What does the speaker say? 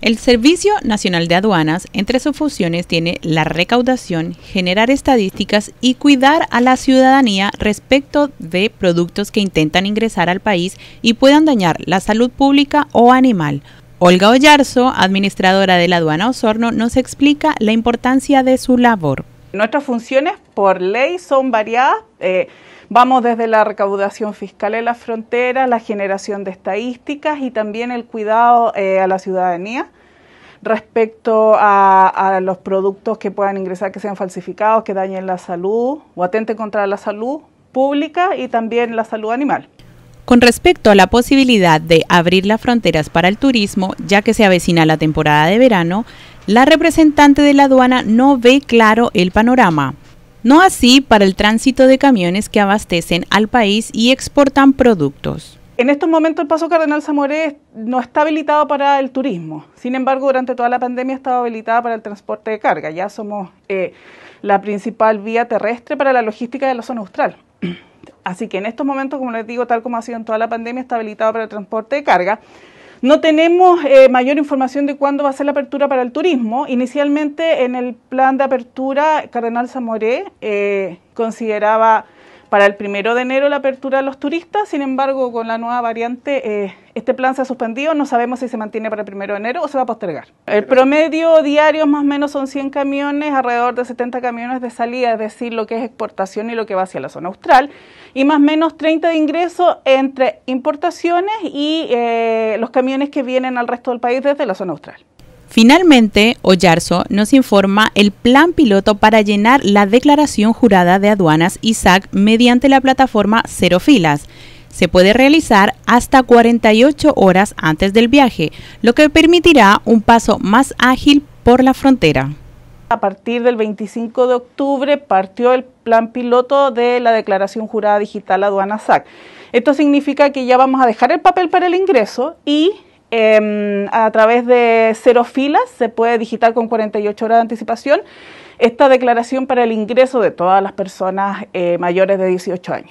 El Servicio Nacional de Aduanas, entre sus funciones, tiene la recaudación, generar estadísticas y cuidar a la ciudadanía respecto de productos que intentan ingresar al país y puedan dañar la salud pública o animal. Olga Ollarzo, administradora de la aduana Osorno, nos explica la importancia de su labor. Nuestras funciones por ley son variadas. Eh, Vamos desde la recaudación fiscal en las fronteras, la generación de estadísticas y también el cuidado eh, a la ciudadanía respecto a, a, los productos que puedan ingresar que sean falsificados, que dañen la salud o atenten contra la salud pública y también la salud animal. Con respecto a la posibilidad de abrir las fronteras para el turismo, ya que se avecina la temporada de verano, la representante de la aduana no ve claro el panorama. No así para el tránsito de camiones que abastecen al país y exportan productos. En estos momentos el paso Cardenal Zamoré no está habilitado para el turismo. Sin embargo, durante toda la pandemia estaba habilitado para el transporte de carga. Ya somos eh, la principal vía terrestre para la logística de la zona austral. Así que en estos momentos, como les digo, tal como ha sido en toda la pandemia, está habilitado para el transporte de carga. No tenemos eh, mayor información de cuándo va a ser la apertura para el turismo. Inicialmente, en el plan de apertura, Cardenal Zamoré eh, consideraba para el primero de enero la apertura a los turistas, sin embargo, con la nueva variante eh, este plan se ha suspendido, no sabemos si se mantiene para el primero de enero o se va a postergar. El promedio diario más o menos son 100 camiones, alrededor de 70 camiones de salida, es decir, lo que es exportación y lo que va hacia la zona austral, y más o menos 30 de ingreso entre importaciones y eh, los camiones que vienen al resto del país desde la zona austral. Finalmente, Oyarzo nos informa el plan piloto para llenar la declaración jurada de aduanas ISAC mediante la plataforma Cero Filas se puede realizar hasta 48 horas antes del viaje, lo que permitirá un paso más ágil por la frontera. A partir del 25 de octubre partió el plan piloto de la declaración jurada digital aduana SAC. Esto significa que ya vamos a dejar el papel para el ingreso y em, a través de cero filas se puede digitar con 48 horas de anticipación esta declaración para el ingreso de todas las personas eh, mayores de 18 años.